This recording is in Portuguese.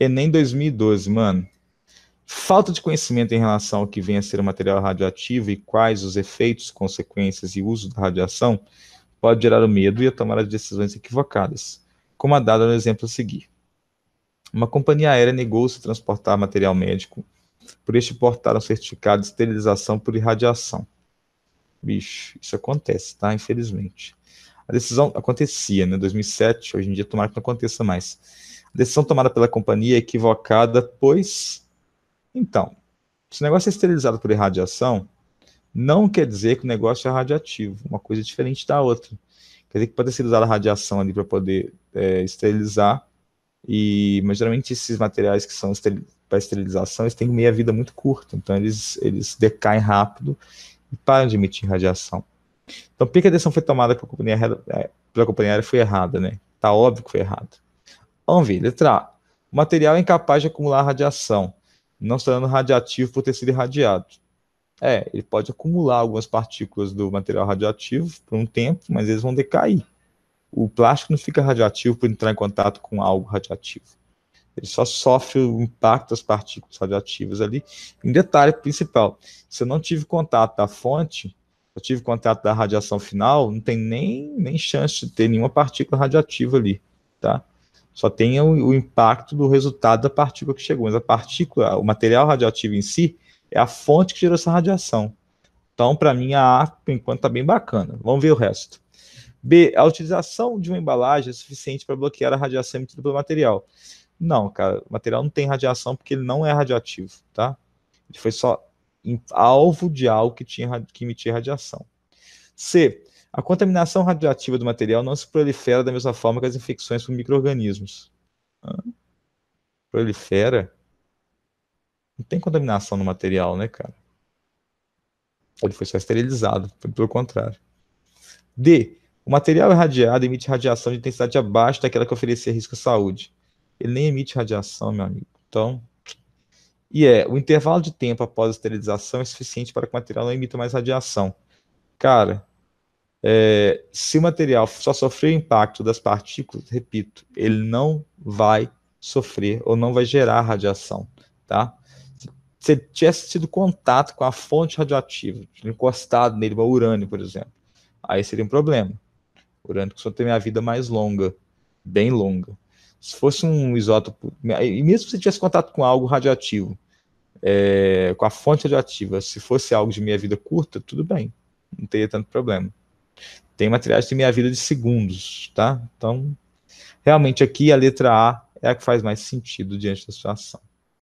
Enem 2012, mano. Falta de conhecimento em relação ao que vem a ser o material radioativo e quais os efeitos, consequências e uso da radiação pode gerar o medo e a tomada de decisões equivocadas, como a dada no exemplo a seguir. Uma companhia aérea negou-se a transportar material médico, por este portar um certificado de esterilização por irradiação. Bicho, isso acontece, tá? Infelizmente. A decisão acontecia, né? 2007, hoje em dia tomara que não aconteça mais. A decisão tomada pela companhia é equivocada, pois. Então, se o negócio é esterilizado por irradiação, não quer dizer que o negócio é radioativo, uma coisa diferente da outra. Quer dizer que pode ser usada a radiação ali para poder é, esterilizar, e, mas geralmente esses materiais que são esteril, para esterilização, eles têm meia-vida muito curta, então eles, eles decaem rápido e param de emitir radiação. Então, por que a decisão foi tomada pela companhia, é, pela companhia aérea foi errada, né? Tá óbvio que foi errado. Vamos letra A. O material é incapaz de acumular radiação, não se tornando radioativo por ter sido irradiado. É, ele pode acumular algumas partículas do material radioativo por um tempo, mas eles vão decair. O plástico não fica radioativo por entrar em contato com algo radioativo. Ele só sofre o impacto das partículas radioativas ali. Em detalhe principal, se eu não tive contato da fonte, eu tive contato da radiação final, não tem nem, nem chance de ter nenhuma partícula radioativa ali, tá? Só tem o, o impacto do resultado da partícula que chegou, mas a partícula, o material radioativo em si, é a fonte que gerou essa radiação. Então, para mim, a A, por enquanto, está bem bacana. Vamos ver o resto. B, a utilização de uma embalagem é suficiente para bloquear a radiação emitida pelo material. Não, cara, o material não tem radiação porque ele não é radioativo, tá? Ele foi só alvo de algo que, tinha, que emitia radiação. C. A contaminação radioativa do material não se prolifera da mesma forma que as infecções por micro-organismos. Prolifera? Não tem contaminação no material, né, cara? Ele foi só esterilizado, pelo contrário. D. O material irradiado emite radiação de intensidade abaixo daquela que oferecia risco à saúde. Ele nem emite radiação, meu amigo. Então, e é, o intervalo de tempo após a esterilização é suficiente para que o material não emita mais radiação. Cara, é, se o material só sofrer o impacto das partículas, repito, ele não vai sofrer ou não vai gerar radiação, tá? Se ele tivesse tido contato com a fonte radioativa, encostado nele, o urânio, por exemplo, aí seria um problema. O urânio só tem a vida mais longa, bem longa. Se fosse um isótopo, e mesmo se tivesse contato com algo radioativo, é, com a fonte radioativa, se fosse algo de meia-vida curta, tudo bem, não teria tanto problema. Tem materiais de meia-vida de segundos, tá? Então, realmente aqui a letra A é a que faz mais sentido diante da situação.